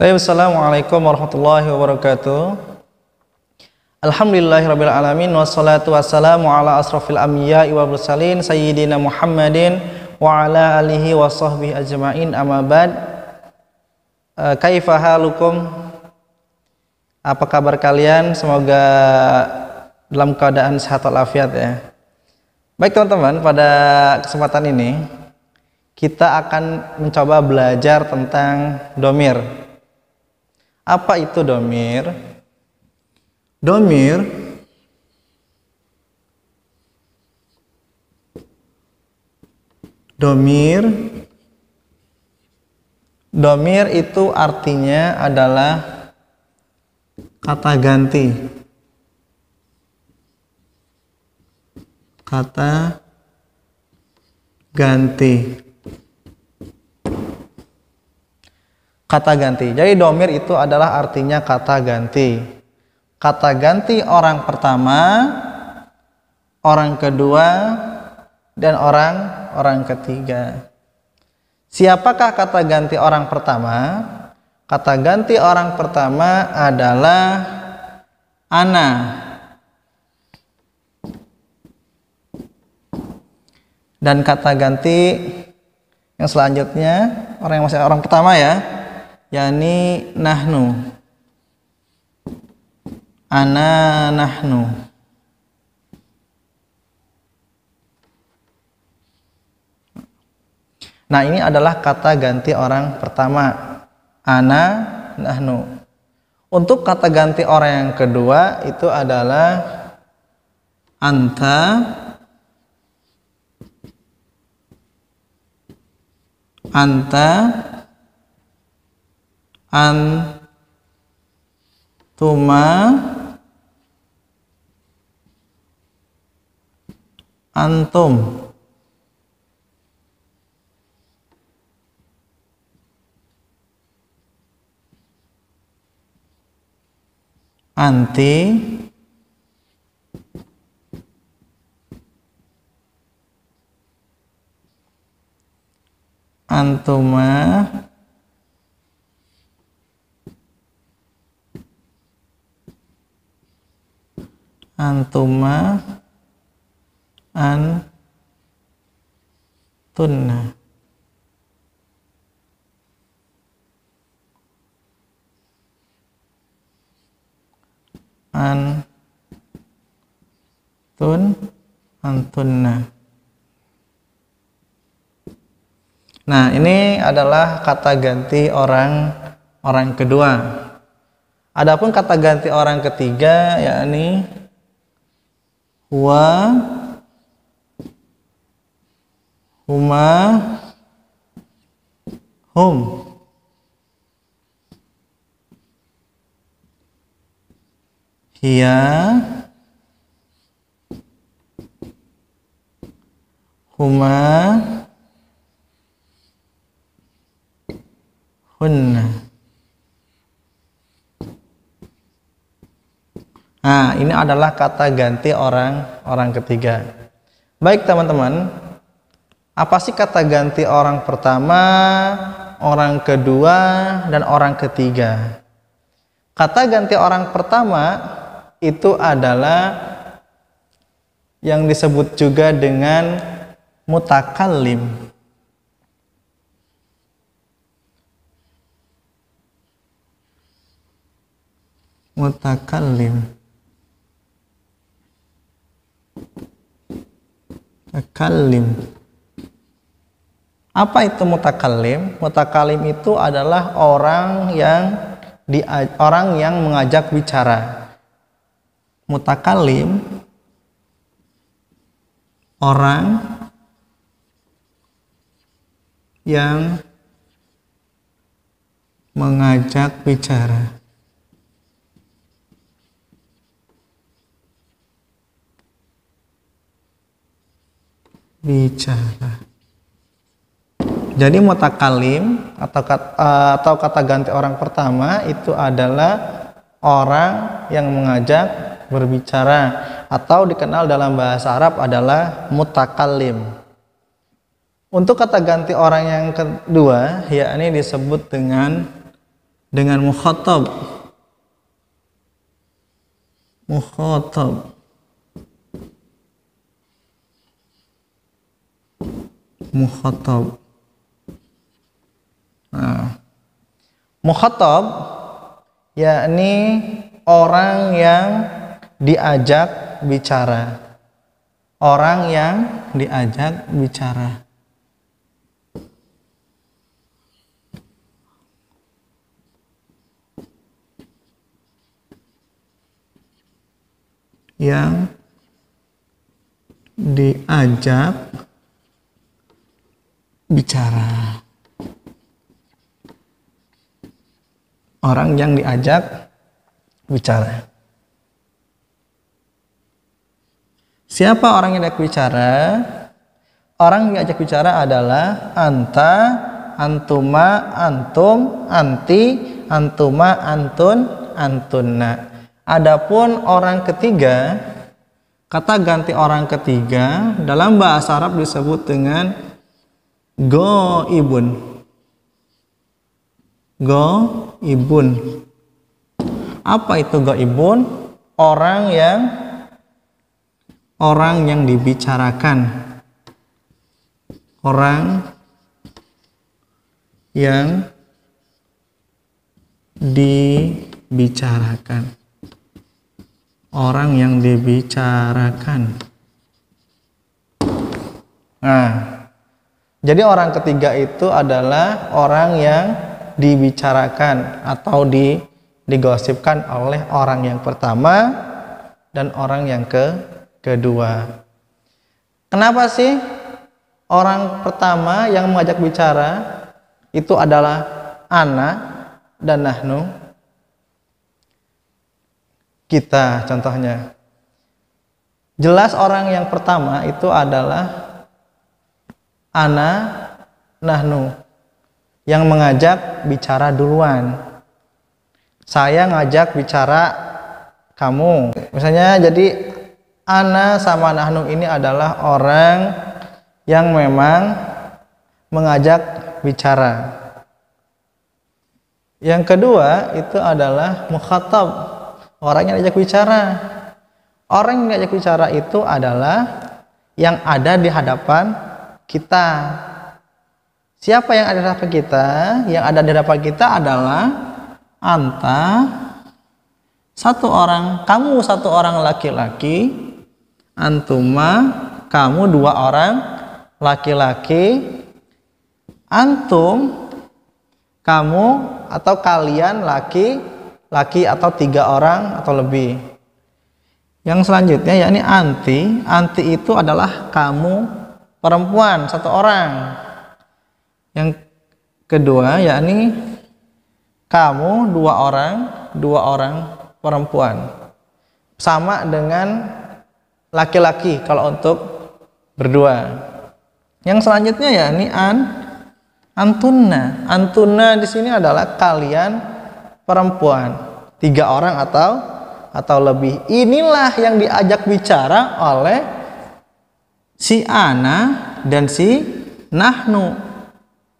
Tayyib Assalamualaikum warahmatullahi wabarakatuh Alhamdulillahirabbil alamin wassalatu wassalamu ala asrafil anbiya'i wal mursalin sayyidina Muhammadin wa ala alihi wa sahbihi ajmain amma ba'd uh, Kaifa halukum Apa kabar kalian? Semoga dalam keadaan sehat walafiat ya. Baik teman-teman, pada kesempatan ini kita akan mencoba belajar tentang domir apa itu domir? Domir Domir Domir itu artinya adalah kata ganti. Kata ganti. kata ganti. Jadi domir itu adalah artinya kata ganti. Kata ganti orang pertama, orang kedua, dan orang orang ketiga. Siapakah kata ganti orang pertama? Kata ganti orang pertama adalah ana. Dan kata ganti yang selanjutnya orang yang masih orang pertama ya yakni nahnu ana nahnu Nah, ini adalah kata ganti orang pertama. Ana nahnu. Untuk kata ganti orang yang kedua itu adalah anta anta antuma antum anti antuma antuma an tunna an tun antunna nah ini adalah kata ganti orang orang kedua adapun kata ganti orang ketiga yakni huwa huma hum hiya huma hunna Nah, ini adalah kata ganti orang orang ketiga. Baik, teman-teman. Apa sih kata ganti orang pertama, orang kedua, dan orang ketiga? Kata ganti orang pertama itu adalah yang disebut juga dengan mutakalim mutakallim mutakalim apa itu mutakalim mutakalim itu adalah orang yang di orang yang mengajak bicara mutakalim orang yang mengajak bicara bicara. Jadi mutakalim atau kata, eh, atau kata ganti orang pertama itu adalah orang yang mengajak berbicara atau dikenal dalam bahasa Arab adalah mutakalim. Untuk kata ganti orang yang kedua yakni disebut dengan dengan mukhatab. Mukhatab. mukhatab nah, mukhatab yakni orang yang diajak bicara orang yang diajak bicara yang diajak bicara. Orang yang diajak bicara. Siapa orang yang diajak bicara? Orang yang diajak bicara adalah anta, antuma, antum, anti, antuma, antun, antunna. Adapun orang ketiga, kata ganti orang ketiga dalam bahasa Arab disebut dengan go ibun go ibun apa itu go ibun orang yang orang yang dibicarakan orang yang dibicarakan orang yang dibicarakan nah jadi orang ketiga itu adalah orang yang dibicarakan atau di, digosipkan oleh orang yang pertama dan orang yang ke kedua. Kenapa sih orang pertama yang mengajak bicara itu adalah ana dan nahnu? Kita contohnya. Jelas orang yang pertama itu adalah ana nahnu yang mengajak bicara duluan saya ngajak bicara kamu misalnya jadi ana sama nahnu ini adalah orang yang memang mengajak bicara yang kedua itu adalah mukhatab orang yang diajak bicara orang yang diajak bicara itu adalah yang ada di hadapan kita. Siapa yang ada di hadapan kita? Yang ada di hadapan kita adalah anta satu orang, kamu satu orang laki-laki, antuma kamu dua orang laki-laki, antum kamu atau kalian laki-laki atau tiga orang atau lebih. Yang selanjutnya yakni anti. Anti itu adalah kamu perempuan satu orang yang kedua yakni kamu dua orang dua orang perempuan sama dengan laki-laki kalau untuk berdua yang selanjutnya yakni an Antuna. Antuna di sini adalah kalian perempuan tiga orang atau atau lebih inilah yang diajak bicara oleh si ana dan si nahnu.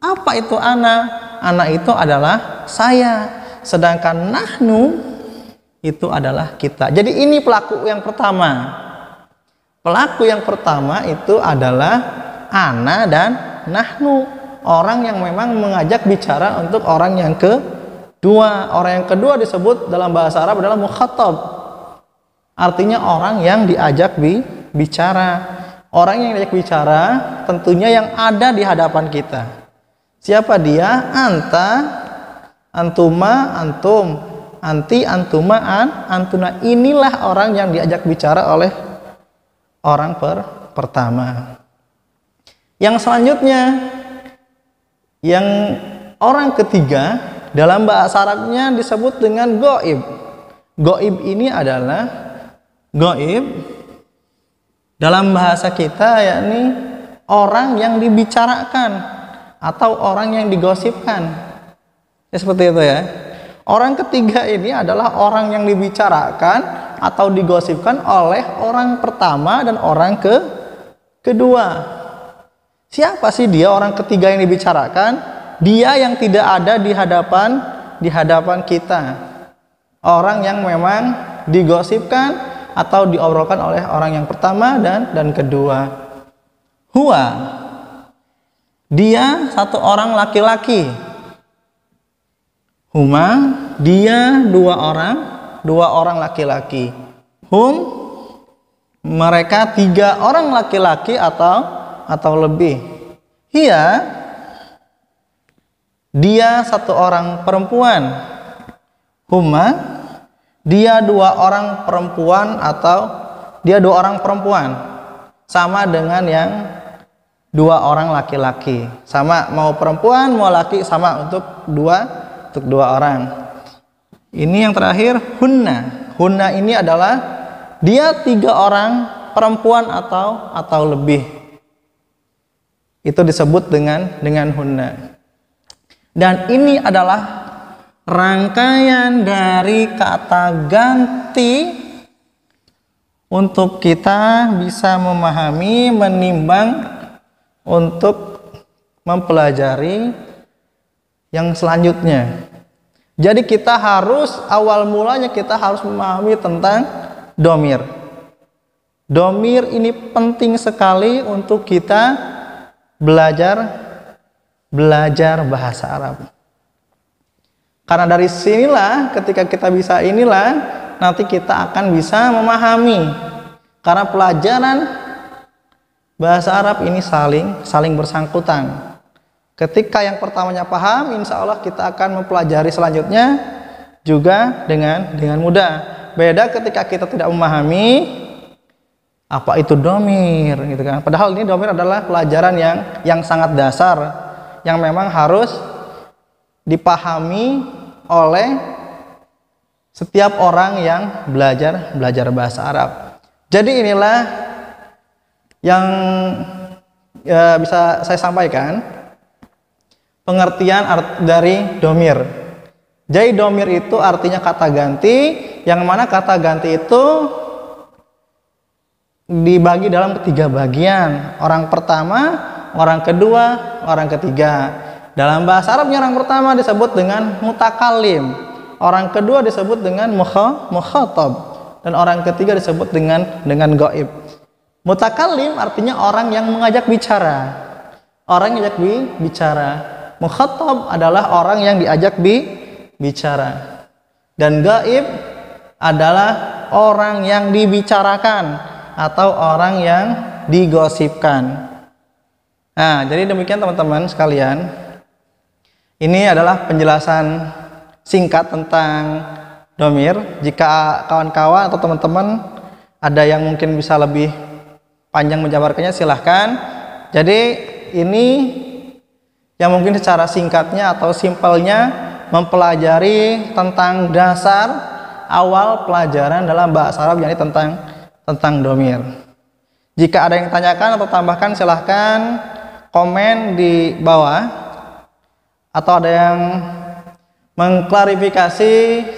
Apa itu ana? Ana itu adalah saya, sedangkan nahnu itu adalah kita. Jadi ini pelaku yang pertama. Pelaku yang pertama itu adalah ana dan nahnu, orang yang memang mengajak bicara untuk orang yang kedua. Orang yang kedua disebut dalam bahasa Arab adalah mukhatab. Artinya orang yang diajak bi bicara. Orang yang diajak bicara tentunya yang ada di hadapan kita. Siapa dia? Anta, antuma, antum, anti, antuma, an, antuna. Inilah orang yang diajak bicara oleh orang per, pertama. Yang selanjutnya, yang orang ketiga dalam bahasa Arabnya disebut dengan goib. Goib ini adalah goib dalam bahasa kita yakni orang yang dibicarakan atau orang yang digosipkan. Ya seperti itu ya. Orang ketiga ini adalah orang yang dibicarakan atau digosipkan oleh orang pertama dan orang ke kedua. Siapa sih dia orang ketiga yang dibicarakan? Dia yang tidak ada di hadapan di hadapan kita. Orang yang memang digosipkan atau diobrolkan oleh orang yang pertama dan dan kedua. Hua dia satu orang laki-laki. Huma dia dua orang, dua orang laki-laki. Hum mereka tiga orang laki-laki atau atau lebih. Hia dia satu orang perempuan. Huma dia dua orang perempuan atau dia dua orang perempuan sama dengan yang dua orang laki-laki sama mau perempuan mau laki sama untuk dua untuk dua orang ini yang terakhir hunna hunna ini adalah dia tiga orang perempuan atau atau lebih itu disebut dengan dengan hunna dan ini adalah rangkaian dari kata ganti untuk kita bisa memahami, menimbang untuk mempelajari yang selanjutnya. Jadi kita harus awal mulanya kita harus memahami tentang domir. Domir ini penting sekali untuk kita belajar belajar bahasa Arab. Karena dari sinilah ketika kita bisa inilah nanti kita akan bisa memahami. Karena pelajaran bahasa Arab ini saling saling bersangkutan. Ketika yang pertamanya paham, insya Allah kita akan mempelajari selanjutnya juga dengan dengan mudah. Beda ketika kita tidak memahami apa itu domir, gitu kan? Padahal ini domir adalah pelajaran yang yang sangat dasar, yang memang harus dipahami oleh setiap orang yang belajar belajar bahasa Arab. Jadi inilah yang ya, bisa saya sampaikan pengertian art dari domir. Jadi domir itu artinya kata ganti, yang mana kata ganti itu dibagi dalam ketiga bagian. Orang pertama, orang kedua, orang ketiga. Dalam bahasa Arab, orang pertama disebut dengan mutakalim, orang kedua disebut dengan mukha, mukhatab, dan orang ketiga disebut dengan dengan gaib. Mutakalim artinya orang yang mengajak bicara. Orang yang ajak bicara. Mukhatab adalah orang yang diajak bi, bicara. Dan gaib adalah orang yang dibicarakan atau orang yang digosipkan. Nah, jadi demikian teman-teman sekalian. Ini adalah penjelasan singkat tentang domir. Jika kawan-kawan atau teman-teman ada yang mungkin bisa lebih panjang menjabarkannya silahkan. Jadi ini yang mungkin secara singkatnya atau simpelnya mempelajari tentang dasar awal pelajaran dalam bahasa Arab yakni tentang tentang domir. Jika ada yang tanyakan atau tambahkan silahkan komen di bawah atau ada yang mengklarifikasi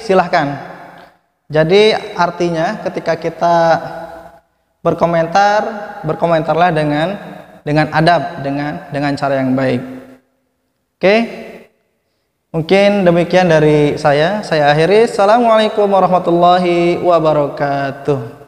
silahkan jadi artinya ketika kita berkomentar berkomentarlah dengan dengan adab dengan dengan cara yang baik oke mungkin demikian dari saya saya akhiri assalamualaikum warahmatullahi wabarakatuh